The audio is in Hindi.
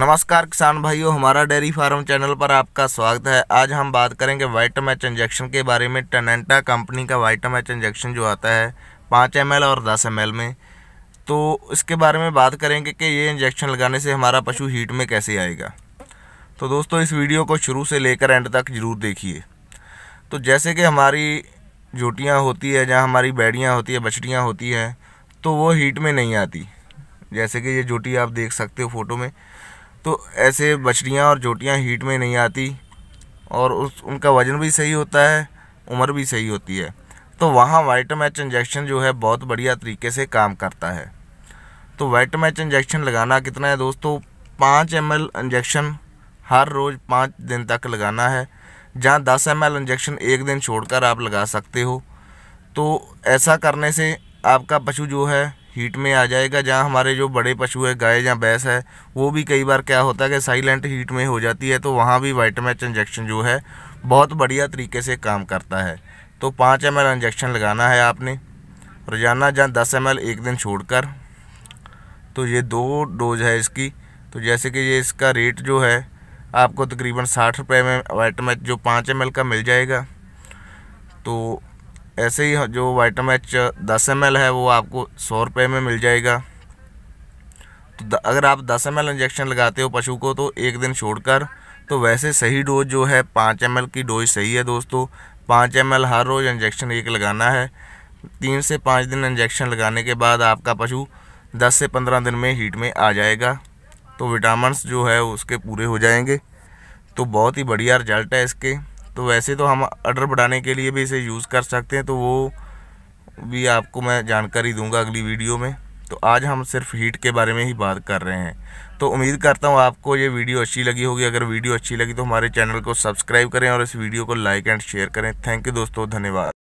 नमस्कार किसान भाइयों हमारा डेयरी फार्म चैनल पर आपका स्वागत है आज हम बात करेंगे वाइटम एच इंजेक्शन के बारे में टनेंटा कंपनी का वाइटम एच इंजेक्शन जो आता है पाँच एम और दस एम में तो इसके बारे में बात करेंगे कि ये इंजेक्शन लगाने से हमारा पशु हीट में कैसे आएगा तो दोस्तों इस वीडियो को शुरू से लेकर एंड तक ज़रूर देखिए तो जैसे कि हमारी जोटियाँ होती है जहाँ हमारी बैड़ियाँ होती है बछड़ियाँ होती हैं तो वो हीट में नहीं आती जैसे कि ये जोटी आप देख सकते हो फ़ोटो में तो ऐसे बछड़ियाँ और जोटियाँ हीट में नहीं आती और उस उनका वज़न भी सही होता है उम्र भी सही होती है तो वहाँ वाइटम एच इंजेक्शन जो है बहुत बढ़िया तरीके से काम करता है तो वाइटम एच इंजेक्शन लगाना कितना है दोस्तों पाँच एम इंजेक्शन हर रोज़ पाँच दिन तक लगाना है जहाँ दस एम इंजेक्शन एक दिन छोड़कर आप लगा सकते हो तो ऐसा करने से आपका पशु जो है हीट में आ जाएगा जहाँ हमारे जो बड़े पशु है गाय या भैंस है वो भी कई बार क्या होता है कि साइलेंट हीट में हो जाती है तो वहाँ भी वाइटमैच इंजेक्शन जो है बहुत बढ़िया तरीके से काम करता है तो पाँच एम इंजेक्शन लगाना है आपने रोज़ाना जहाँ दस एम एक दिन छोड़कर तो ये दो डोज है इसकी तो जैसे कि ये इसका रेट जो है आपको तकरीबन साठ रुपये में वाइटमैच जो पाँच एम का मिल जाएगा तो ऐसे ही जो वाइटम एच दस एम है वो आपको सौ रुपये में मिल जाएगा तो अगर आप दस एम इंजेक्शन लगाते हो पशु को तो एक दिन छोड़कर तो वैसे सही डोज जो है पाँच एम की डोज सही है दोस्तों पाँच एम हर रोज़ इंजेक्शन एक लगाना है तीन से पाँच दिन इंजेक्शन लगाने के बाद आपका पशु दस से पंद्रह दिन में हीट में आ जाएगा तो विटामिन जो है उसके पूरे हो जाएंगे तो बहुत ही बढ़िया रिजल्ट है इसके तो वैसे तो हम ऑर्डर बढ़ाने के लिए भी इसे यूज़ कर सकते हैं तो वो भी आपको मैं जानकारी दूंगा अगली वीडियो में तो आज हम सिर्फ हीट के बारे में ही बात कर रहे हैं तो उम्मीद करता हूँ आपको ये वीडियो अच्छी लगी होगी अगर वीडियो अच्छी लगी तो हमारे चैनल को सब्सक्राइब करें और इस वीडियो को लाइक एंड शेयर करें थैंक यू दोस्तों धन्यवाद